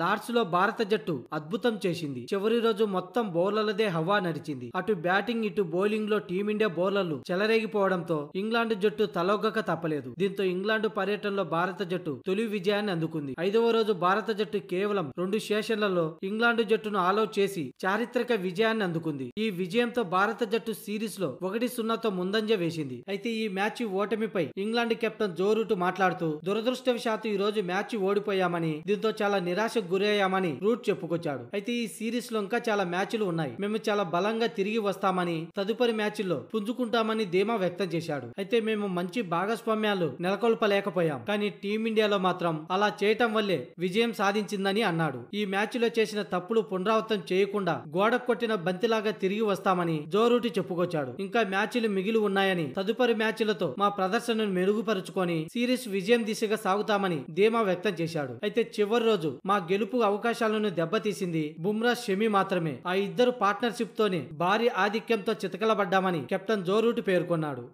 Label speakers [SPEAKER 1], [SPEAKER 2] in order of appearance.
[SPEAKER 1] Lord's లో భారత జట్టు అద్భుతం చేసింది చివరి రోజు మొత్తం బౌలర్లదే హవా నడిచింది అటు బ్యాటింగ్ ఇటు బౌలింగ్ లో టీమిండియా బౌలర్లు చెలరేగిపోవడంతో ఇంగ్లాండ్ జట్టు తలొగ్గక తప్పలేదు దీంతో ఇంగ్లాండ్ పర్యటనలో భారత జట్టు తొలి విజయాన్ని అందుకుంది ఐదవ రోజు భారత జట్టు కేవలం రెండు సేషన్లలో ఇంగ్లాండ్ జట్టును ఆలో చేసి చారిత్రక విజయాన్ని అందుకుంది ఈ విజయంతో భారత జట్టు సిరీస్ లో ఒకటి సున్నాతో ముందంజ వేసింది అయితే ఈ మ్యాచ్ ఓటమిపై ఇంగ్లాండ్ కెప్టెన్ జోరూటు మాట్లాడుతూ దురదృష్టవశాత్తు ఈ రోజు మ్యాచ్ ఓడిపోయామని దీంతో చాలా నిరాశ గురయ్యామని రూట్ చెప్పుకొచ్చాడు అయితే ఈ సిరీస్ లో ఇంకా చాలా మ్యాచ్లు ఉన్నాయి మేము చాలా బలంగా తిరిగి వస్తామని తదుపరి మ్యాచ్ల్లో పుంజుకుంటామని ధీమా వ్యక్తం చేశాడు అయితే మేము మంచి భాగస్వామ్యాలు నెలకొల్పలేకపోయాం కానీ టీమిండియాలో మాత్రం అలా చేయటం వల్లే విజయం సాధించిందని అన్నాడు ఈ మ్యాచ్లో చేసిన తప్పులు పునరావృతం చేయకుండా గోడ కొట్టిన బంతిలాగా తిరిగి వస్తామని జోరూటి చెప్పుకొచ్చాడు ఇంకా మ్యాచ్లు మిగిలి ఉన్నాయని తదుపరి మ్యాచ్లతో మా ప్రదర్శనను మెరుగుపరుచుకొని సిరీస్ విజయం దిశగా సాగుతామని ధీమా వ్యక్తం చేశాడు అయితే చివరి రోజు మా గెలుపు అవకాశాలను దెబ్బతీసింది బుమ్రా షమి మాత్రమే ఆ ఇద్దరు పార్ట్నర్షిప్ తోనే భారీ ఆధిక్యంతో చితకలబడ్డామని కెప్టెన్ జోరూట్ పేర్కొన్నాడు